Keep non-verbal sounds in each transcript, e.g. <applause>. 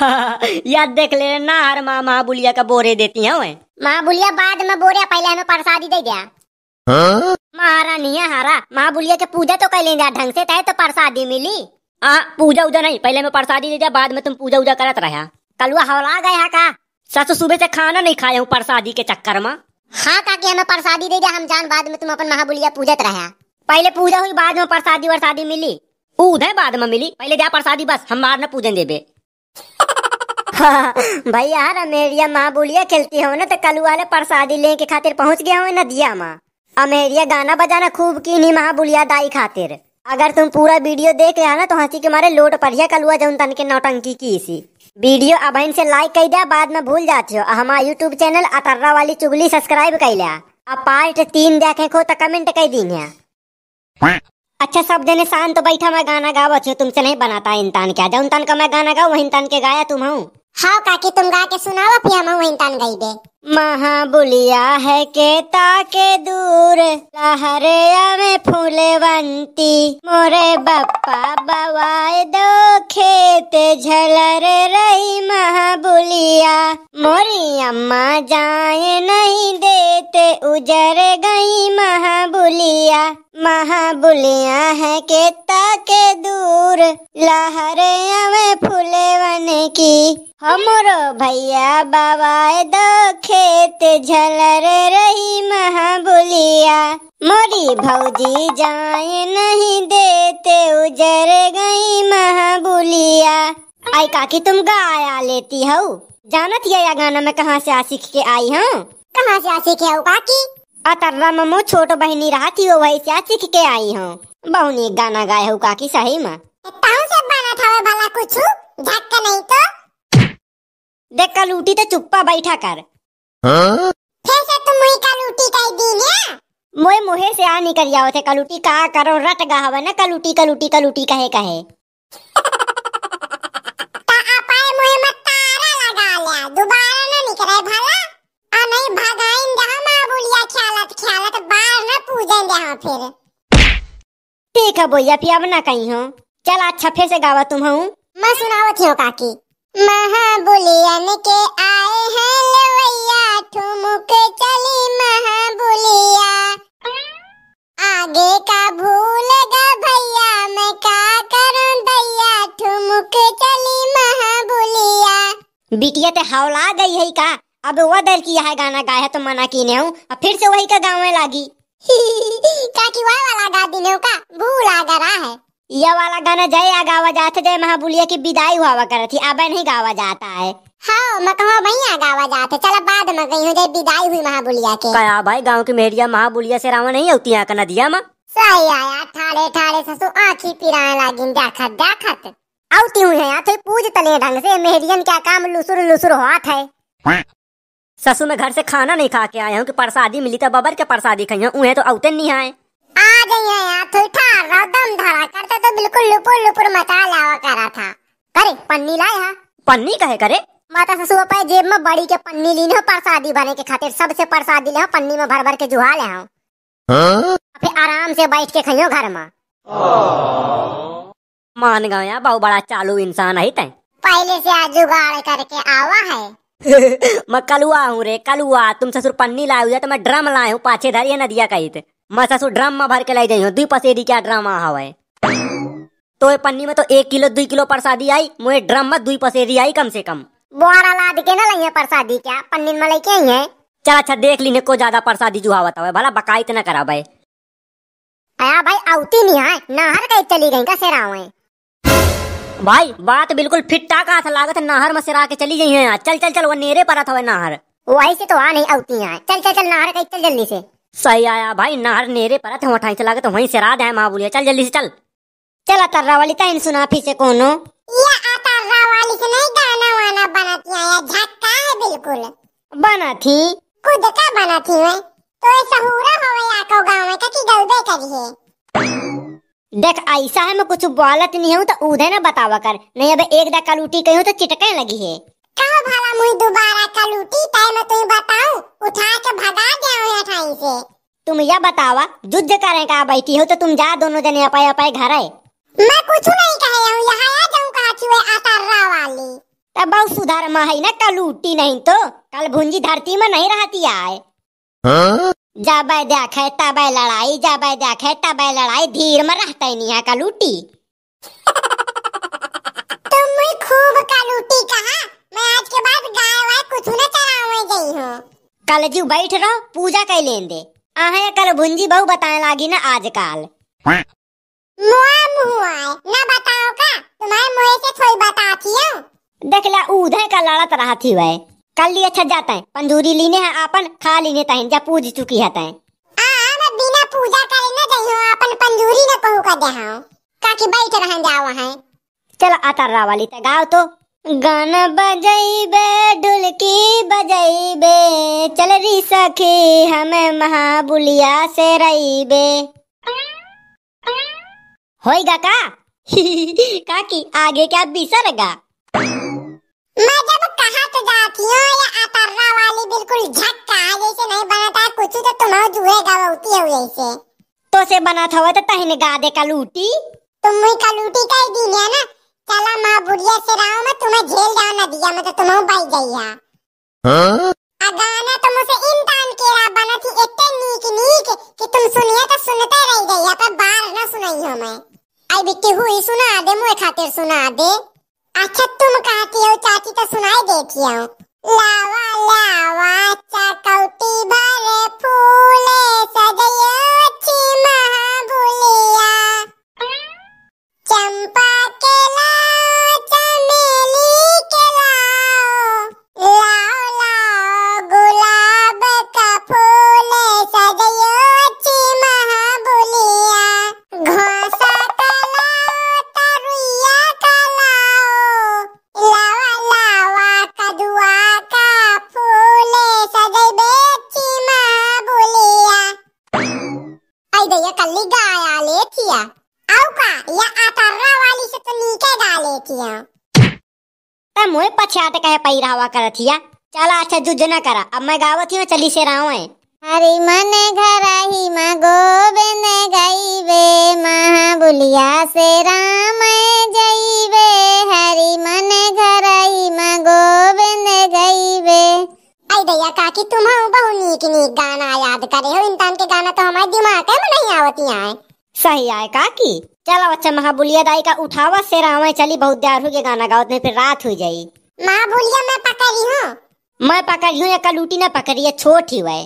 <laughs> याद देख ले ना हर माँ माँ बुलिया का बोरे देती है माँ बुलिया बाद में बोरे पहले हमें प्रसादी दे गया हाँ? महारानी है हारा माँ बुलिया के पूजा तो कर लेंगे ढंग से तय तो प्रसादी मिली हाँ पूजा उजा नहीं पहले मैं प्रसादी दे दिया बाद में तुम पूजा उजा करत रहा कलुआ हवला गया का ससु सुबह से खाना नहीं खाए हूँ प्रसादी के चक्कर में हाँ का हमें प्रसादी दे दिया हम जान बाद में तुम अपन महाबुलिया पूजत रहा पहले पूजा हुई बाद में प्रसादी वरसादी मिली उधर बाद में मिली पहले जा प्रसादी बस हम बाद में पूजन देवे <laughs> भाई यार अमेरिया माँ बोलिया खेलती हो ना तो कल वाले प्रसादी लेके खातिर पहुँच गया हो नदिया माँ अमेरिया गाना बजाना खूब की नहीं माँ बोलिया दाई खातिर अगर तुम पूरा वीडियो देख रहे ना तो हंसी के मारे लोट पढ़िया कलुआ जो तन के नौटंकी की इसी वीडियो अब से लाइक कर दिया बाद में भूल जाती हो हमारा यूट्यूब चैनल अतर्रा वाली चुगली सब्सक्राइब कर लिया अब पार्ट तीन देखे खो तो कमेंट कर दीन अच्छा सब जने शांत तो बैठा मैं गाना गावा तुमसे नहीं बनाता इंतान क्या जो तन का मैं गाना गाऊ वही तन के गाया तुम हूँ हाँ काकी तुम गा के सुनाओ अपनी हम वहीं तान गई दे महाबुलिया है के ताके दूर लहरिया में बंती मोरे बप्पा बवाए दो खेत झलरे दिया मोरी अम्मा जाए नहीं देते उजर गई महाबुलिया महाबुलिया है के ताके दूर लहरे अवे फूले वन की हमरो भैया बाबा दो खेत झलर रही महाबुलिया मोरी भौजी जाए नहीं देते उजर गई महाबुलिया आई काकी तुम गाया लेती हो जानत है या गाना मैं कहाँ से आ सीख के आई हूँ कहाँ से आ सीख हो काकी अतर्रा ममो छोटो बहनी रहा थी वो वही से आ सीख के आई हूँ बहुत एक गाना गाए हूँ काकी सही में भला कुछ नहीं तो देख का लूटी तो चुप्पा बैठा कर हाँ? फिर से तुम मुही का लूटी का दिन है मोए मोहे से आ निकल जाओ थे कलूटी का करो रट गा हवा ना कलूटी कलूटी कलूटी कहे कहे ना फिर ठीक है बोया अब ना कहीं हो चल अच्छा फिर से गावा तुम हूँ मैं सुनावा थी काकी महाबुलियन के आए हैं लवैया ठुमुक चली महाबुलिया आगे का भूल गा भैया मैं का करूं दैया ठुमुक चली महाबुलिया बिटिया ते हौला गई है का अब वो दर किया है गाना गाया तो मना की ने हूँ फिर से वही का गाँव में लागी काकी वा वाला गा दिनो का भूला गरा है ये वाला गाना जय आ गावा जाते जय महाबुलिया की विदाई हुआ कर थी अब नहीं गावा जाता है हाँ मैं कहा भैया गावा जाते चल बाद में गई हूँ जय विदाई हुई महाबुलिया के क्या भाई गांव की मेहरिया महाबुलिया से रावण नहीं होती यहाँ का नदिया में सही आया ठाड़े ठाड़े ससु आँखी पिराए लागी देखत देखत आउती हूँ यहाँ तो पूज तले ढंग से मेहरियन क्या काम लुसुर लुसुर होत है ससु में घर से खाना नहीं खा के आए हूँ कि प्रसादी मिली था तो बबर के प्रसादी खाई हूँ उन्हें तो औते नहीं आए आ गई है यार तू ठार रहो दम धरा करते तो बिल्कुल लुपुर लुपुर मचा लावा करा था करे पन्नी लाया पन्नी कहे करे माता ससुर पे जेब में बड़ी के पन्नी ली ना प्रसादी बने के खातिर सबसे प्रसादी ले पन्नी में भर भर के जुहा ले हाँ? फिर आराम से बैठ के खाइयो घर में मान गया बहु बड़ा चालू इंसान है पहले से जुगाड़ करके आवा है <laughs> मैं कलुआ हूँ रे कलुआ तुम ससुर पन्नी लाए हुए तो मैं ड्रम लाए हूँ पाछे धरिए नदिया का इत मैं ससुर ड्रम में भर के लाई जाई हूँ दुई पसेरी क्या ड्रम हवा तो ये पन्नी में तो एक किलो दुई किलो प्रसादी आई मुझे ड्रम में दुई पसेरी आई कम से कम बोरा लाद के ना लाइए प्रसादी क्या पन्नी में लेके आई है चल अच्छा देख लीने को ज्यादा प्रसादी हुआ था भला बकाई तो ना करा भाई आया भाई आउती नहीं है नहर कहीं चली गई का सेरा हुए भाई बात बिल्कुल फिट टाक था लागत नहर में सिरा के चली गई है चल चल चल वो नेरे पर था नहर वही से तो आ नहीं आती है चल चल चल नहर का चल जल्दी से सही आया भाई नहर नेरे पर था वहाँ चला गया तो वही सिरा दे माँ बोलिया चल जल्दी से चल चल अतर्रा वाली का इन फिर से कौन अतर्रा वाली से नहीं गाना वाना बनाती है झटका है बिल्कुल बना थी खुद का बना थी मैं तो ये सहूरा हो गया गाँव में का कि गलबे करिए देख ऐसा है मैं कुछ बोलत नहीं हूँ तो उधर ना बतावा कर नहीं अब एक दा कलूटी कहूँ तो चिटके लगी है कहो भला मुई दोबारा कलूटी तय मैं तुम्हें बताऊँ उठा के भगा गया जाऊं अठाई से तुम यह बतावा युद्ध करें का बैठी हो तो तुम जा दोनों जने अपाय अपाय घर आए मैं कुछ नहीं कहे हूँ यहाँ आ जाऊँ कहा कि वे आतर्रा वाली तब बहु सुधार में ना कलूटी नहीं तो कल भुंजी धरती में नहीं रहती आए हाँ? जाबे देखे तबे लड़ाई जाबे देखे तबे लड़ाई धीर में रहता नहीं है कलूटी <laughs> तुम मुझे खूब कलूटी कहा मैं आज के बाद गाय वाय कुछ न चरावे गई हूँ कल जी बैठ रहो पूजा कर लें दे आहे कल भुंजी बहु बताए लागी ना आजकल मुआ मुआ ना बताओ का तुम्हारे मुए से थोड़ी बताती हूँ देख ला उधर का लड़त रहा थी वह कल लिए छत जाता है पंदूरी लीने है आपन खा लीने तहन जब पूज चुकी है तय बिना पूजा करे न जइयो अपन पंदूरी न कहू का देहा काकी बैठ रहन जाओ है चल आतर रावाली त गाओ तो गाना बजैबे ढुलकी बजैबे चल री सखी हमें महाबुलिया से रईबे होएगा का <laughs> काकी आगे क्या बिसरगा गा मैं जब लाठियों या आतर्रा वाली बिल्कुल झक्का जैसे नहीं बनाता कुछ तो तुम्हारा जुए गवती हो जैसे तो से बना था तो तहने गादे का लूटी तुम मुई का लूटी का ही दीनिया ना चला मां बुढ़िया से राव मैं तुम्हें झेल जाओ ना दिया मैं तो तुम्हें बाई गईया हां आ गाना तो मुझे इंतान के रा बना थी इतने नीक नीक कि तुम सुनिए तो सुनते रह गईया पर बार ना सुनाई हो मैं आई बिट्टी हुई सुना दे मुए खातिर सुना दे अच्छा तुम कहती हो चाची तो सुनाई Patreon. La दइया कल्ली गाया लेतिया आउका या आतर्रा वाली से तो नीचे गा लेतिया पर मोए पछात कहे पई पैरावा करतिया चल अच्छा जुज ना करा अब मैं गावत हूं चली से रहा हूं हरि मन घर ही मां गोविंद गई वे महाबुलिया से राम काकी तुम बहु नीक नीक गाना याद करे हो इंसान के गाना तो हमारे दिमाग में नहीं आवती है सही आए काकी चलो अच्छा महाबुलिया दाई का उठावा से रावे चली बहुत देर हो गया गाना गाओ नहीं फिर रात हो जाई महाबुलिया मैं पकड़ी हूँ मैं पकड़ी हूँ या उठी ना पकड़ी है छोट ही हुआ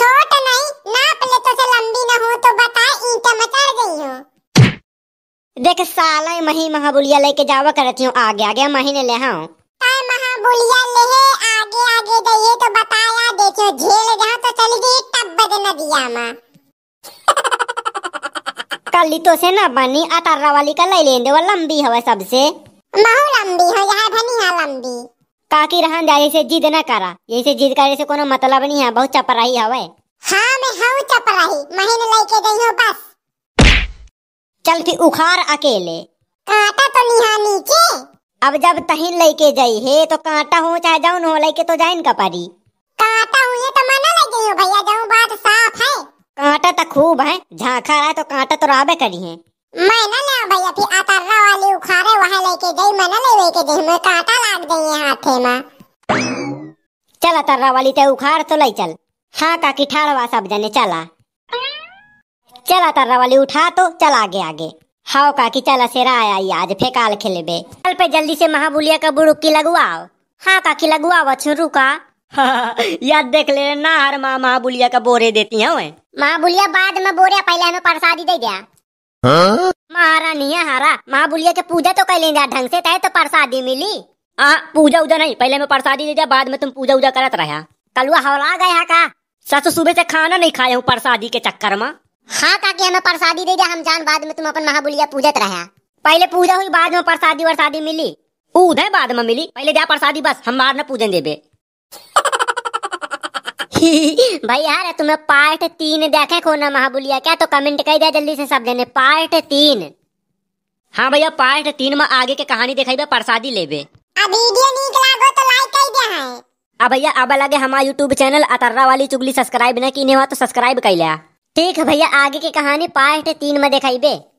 छोट नहीं ना ले तो से लंबी ना हो तो बता बताए में चढ़ गई हो देख साला मही महाबुलिया लेके जावा करती हूँ आगे आगे महीने ले हाँ महाबुलिया ले आगे आगे तो ये तो बताया देखो झेल जाओ तो चली गई तब बदन दिया माँ <laughs> कली तो से ना बनी अठारह वाली का ले लेंगे वो लंबी हवा सबसे महू लंबी हो यहाँ भनी है लंबी काकी रहन जाए से जिद ना करा से जिद करे से कोनो मतलब नहीं है बहुत चपराही हवे हाँ मैं हूँ चपराही महीन लेके गई हूँ बस चल फिर उखाड़ अकेले काटा तो निहा नीचे अब जब तहिन लेके जाई हे तो कांटा हो चाहे जाऊन हो लेके तो जाइन का पड़ी कांटा हुए तो मना लग गई भैया जाऊं बात साफ है कांटा तो खूब है झाखा रहा तो कांटा तो राबे करी है मैं ना ना भैया फिर आतारा वाली उखारे वहां लेके गई मैं ले लेके गई मैं कांटा लाग गई है हाथे में चल आतारा वाली ते उखाड़ तो ले चल हां काकी ठाड़वा सब जने चला चल आतारा वाली उठा तो चला आगे आगे हाओ काकी चल असेरा आया ही आज फेकाल बे चल पे जल्दी से महाबुलिया का बुड़ुक्की लगवाओ हाँ काकी लगवाओ अच्छू का <laughs> याद देख ले ना हर माँ महाबुलिया का बोरे देती है महाबुलिया बाद में बोरे पहले हमें प्रसादी दे गया महारानी है हारा महाबुलिया के पूजा तो कर लेंगे ढंग से तय तो प्रसादी मिली आ, पूजा उजा नहीं पहले मैं प्रसादी दे दिया बाद में तुम पूजा उजा करत रहा कलुआ हवला गया का ससु सुबह से खाना नहीं खाए हूँ प्रसादी के चक्कर में हाँ ताकि हमें प्रसादी दे दिया हम जान बाद में तुम अपन महाबुलिया पूजत रहे पहले पूजा हुई बाद में प्रसादी वरसादी मिली उधर बाद में मिली पहले जा प्रसादी बस हम बाद में पूजन देवे <laughs> भाई यार तुम्हें पार्ट तीन देखे को ना महाबुलिया क्या तो कमेंट कर दिया जल्दी से सब देने पार्ट तीन हाँ भैया पार्ट तीन में आगे के कहानी देखे प्रसादी लेवे तो अब भैया अब लगे हमारा यूट्यूब चैनल अतर्रा वाली चुगली सब्सक्राइब न की तो सब्सक्राइब कर लिया ठीक है भैया आगे की कहानी पार्ट तीन में बे